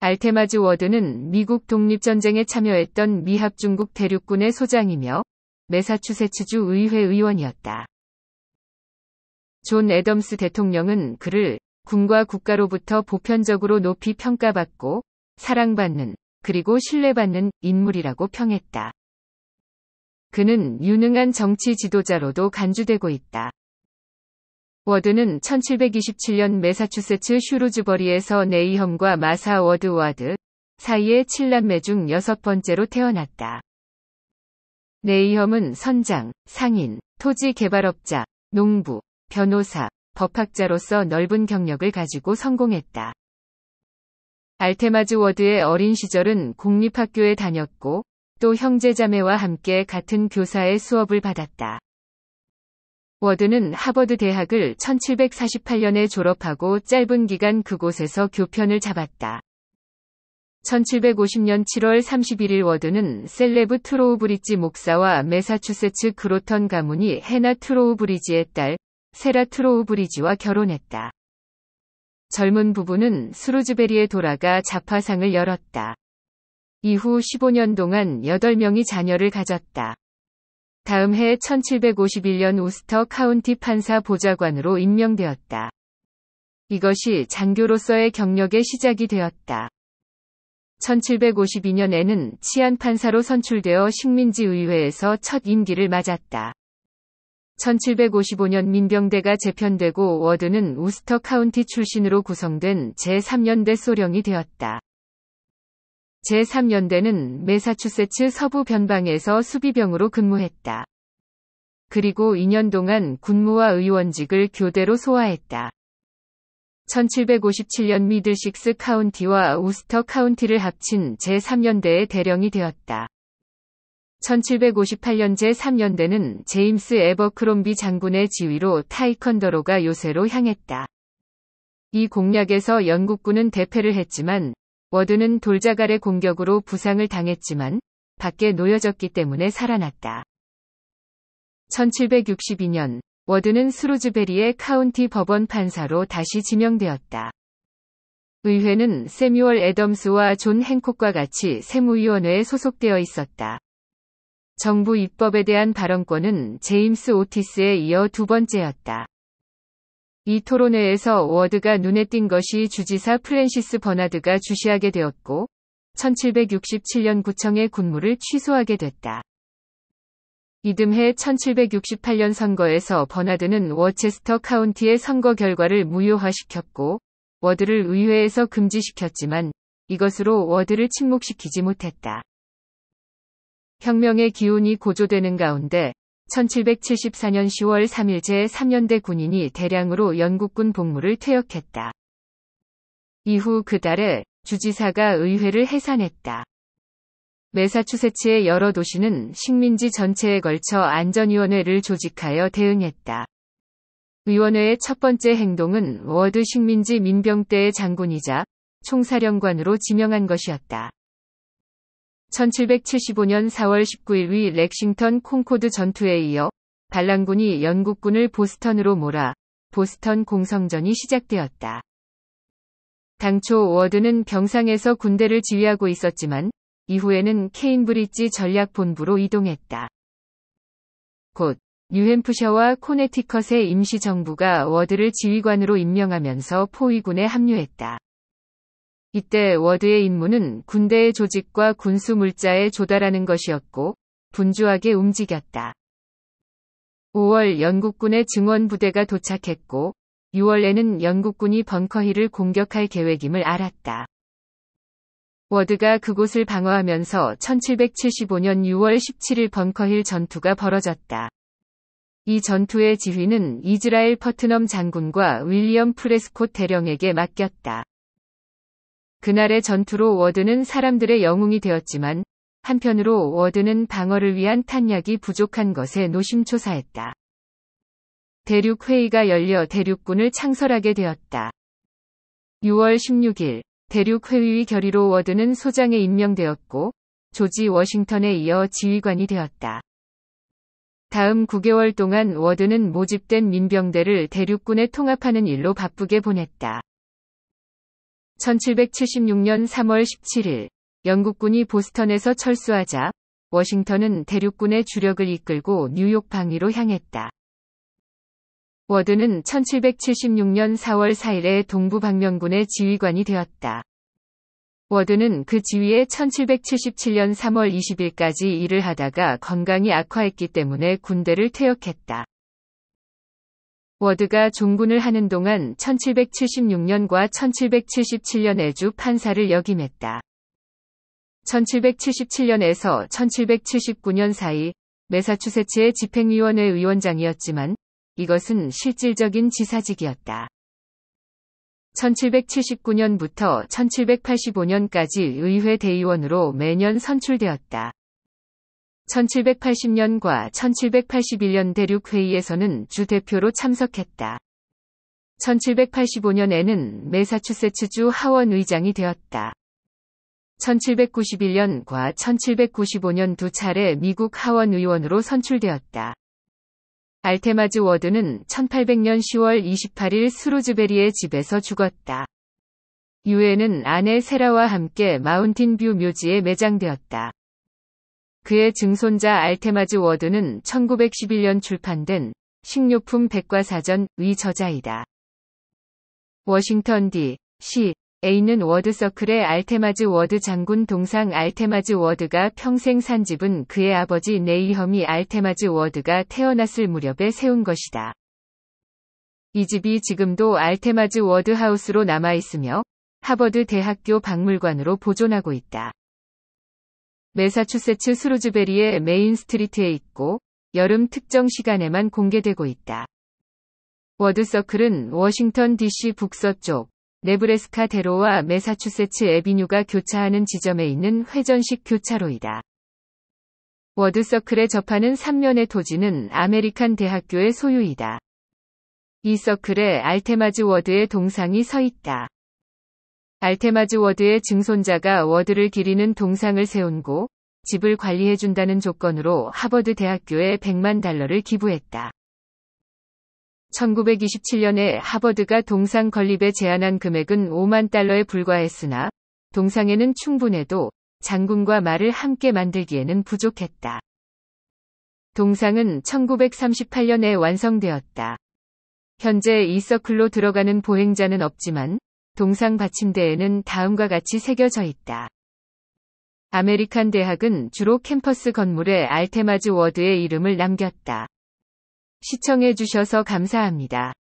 알테마즈 워드는 미국 독립전쟁에 참여했던 미합중국 대륙군의 소장이며 매사추세츠주 의회 의원이었다. 존 애덤스 대통령은 그를 군과 국가로부터 보편적으로 높이 평가받고 사랑받는 그리고 신뢰받는 인물이라고 평했다. 그는 유능한 정치 지도자로도 간주되고 있다. 워드는 1727년 메사추세츠 슈루즈버리에서 네이험과 마사 워드 워드 사이의 7남매 중 여섯 번째로 태어났다. 네이험은 선장, 상인, 토지 개발업자, 농부, 변호사, 법학자로서 넓은 경력을 가지고 성공했다. 알테마즈 워드의 어린 시절은 공립학교에 다녔고 또 형제자매와 함께 같은 교사의 수업을 받았다. 워드는 하버드 대학을 1748년에 졸업하고 짧은 기간 그곳에서 교편을 잡았다. 1750년 7월 31일 워드는 셀레브 트로우 브리지 목사와 메사추세츠 그로턴 가문이 헤나 트로우 브리지의 딸 세라 트로우 브리지와 결혼했다. 젊은 부부는 스루즈베리에 돌아가 자파상을 열었다. 이후 15년 동안 8명이 자녀를 가졌다. 다음 해 1751년 오스터 카운티 판사 보좌관으로 임명되었다. 이것이 장교로서의 경력의 시작이 되었다. 1752년에는 치안판사로 선출되어 식민지 의회에서 첫 임기를 맞았다. 1755년 민병대가 재편되고 워드는 우스터 카운티 출신으로 구성된 제3연대 소령이 되었다. 제3연대는 메사추세츠 서부 변방에서 수비병으로 근무했다. 그리고 2년 동안 군무와 의원직을 교대로 소화했다. 1757년 미들식스 카운티와 우스터 카운티를 합친 제3연대의 대령이 되었다. 1758년 제3연대는 제임스 에버크롬비 장군의 지휘로 타이컨더로가 요새로 향했다. 이 공략에서 영국군은 대패를 했지만 워드는 돌자갈의 공격으로 부상을 당했지만 밖에 놓여졌기 때문에 살아났다. 1762년 워드는 스루즈베리의 카운티 법원 판사로 다시 지명되었다. 의회는 세뮤얼 애덤스와 존 행콕과 같이 세무위원회에 소속되어 있었다. 정부 입법에 대한 발언권은 제임스 오티스에 이어 두 번째였다. 이 토론회에서 워드가 눈에 띈 것이 주지사 프랜시스 버나드가 주시하게 되었고 1767년 구청의 군무를 취소하게 됐다. 이듬해 1768년 선거에서 버나드는 워체스터 카운티의 선거 결과를 무효화시켰고 워드를 의회에서 금지시켰지만 이것으로 워드를 침묵시키지 못했다. 혁명의 기운이 고조되는 가운데 1774년 10월 3일제 3년대 군인이 대량으로 영국군 복무를 퇴역했다. 이후 그 달에 주지사가 의회를 해산했다. 매사추세츠의 여러 도시는 식민지 전체에 걸쳐 안전위원회를 조직하여 대응했다. 위원회의 첫 번째 행동은 워드 식민지 민병대의 장군이자 총사령관으로 지명한 것이었다. 1775년 4월 19일 위 렉싱턴 콩코드 전투에 이어 반란군이 영국군을 보스턴으로 몰아 보스턴 공성전이 시작되었다. 당초 워드는 병상에서 군대를 지휘하고 있었지만 이후에는 케인브릿지 전략본부로 이동했다. 곧 뉴햄프셔와 코네티컷의 임시정부가 워드를 지휘관으로 임명하면서 포위군에 합류했다. 이때 워드의 임무는 군대의 조직과 군수 물자에 조달하는 것이었고 분주하게 움직였다. 5월 영국군의 증원 부대가 도착했고 6월에는 영국군이 벙커힐을 공격할 계획임을 알았다. 워드가 그곳을 방어하면서 1775년 6월 17일 벙커힐 전투가 벌어졌다. 이 전투의 지휘는 이즈라엘 퍼트넘 장군과 윌리엄 프레스콧 대령에게 맡겼다. 그날의 전투로 워드는 사람들의 영웅이 되었지만 한편으로 워드는 방어를 위한 탄약이 부족한 것에 노심초사했다. 대륙회의가 열려 대륙군을 창설하게 되었다. 6월 16일 대륙회의 결의로 워드는 소장에 임명되었고 조지 워싱턴에 이어 지휘관이 되었다. 다음 9개월 동안 워드는 모집된 민병대를 대륙군에 통합하는 일로 바쁘게 보냈다. 1776년 3월 17일 영국군이 보스턴에서 철수하자 워싱턴은 대륙군의 주력을 이끌고 뉴욕 방위로 향했다. 워드는 1776년 4월 4일에 동부 방면군의 지휘관이 되었다. 워드는 그 지위에 1777년 3월 20일까지 일을 하다가 건강이 악화했기 때문에 군대를 퇴역했다. 워드가 종군을 하는 동안 1776년과 1777년 에주 판사를 역임했다. 1777년에서 1779년 사이 매사추세츠의 집행위원회 의원장이었지만 이것은 실질적인 지사직이었다. 1779년부터 1785년까지 의회 대의원으로 매년 선출되었다. 1780년과 1781년 대륙 회의에서는 주 대표로 참석했다. 1785년에는 메사추세츠주 하원 의장이 되었다. 1791년과 1795년 두 차례 미국 하원 의원으로 선출되었다. 알테마즈 워드는 1800년 10월 28일 스루즈베리의 집에서 죽었다. 유엔은 아내 세라와 함께 마운틴뷰 묘지에 매장되었다. 그의 증손자 알테마즈 워드는 1911년 출판된 식료품 백과사전 위 저자이다. 워싱턴 D. C. A는 워드서클의 알테마즈 워드 장군 동상 알테마즈 워드가 평생 산 집은 그의 아버지 네이험이 알테마즈 워드가 태어났을 무렵에 세운 것이다. 이 집이 지금도 알테마즈 워드 하우스로 남아있으며 하버드 대학교 박물관으로 보존하고 있다. 메사추세츠 스로즈베리의 메인 스트리트에 있고 여름 특정 시간에만 공개되고 있다. 워드서클은 워싱턴 DC 북서쪽 네브래스카 대로와 메사추세츠 에비뉴가 교차하는 지점에 있는 회전식 교차로이다. 워드서클에 접하는 3면의 토지는 아메리칸 대학교의 소유이다. 이 서클에 알테마즈 워드의 동상이 서 있다. 알테마즈 워드의 증손자가 워드를 기리는 동상을 세운고 집을 관리해준다는 조건으로 하버드 대학교에 100만 달러를 기부했다. 1927년에 하버드가 동상 건립에 제한한 금액은 5만 달러에 불과했으나 동상에는 충분해도 장군과 말을 함께 만들기에는 부족했다. 동상은 1938년에 완성되었다. 현재 이 서클로 들어가는 보행자는 없지만 동상 받침대에는 다음과 같이 새겨져 있다. 아메리칸 대학은 주로 캠퍼스 건물에 알테마즈 워드의 이름을 남겼다. 시청해주셔서 감사합니다.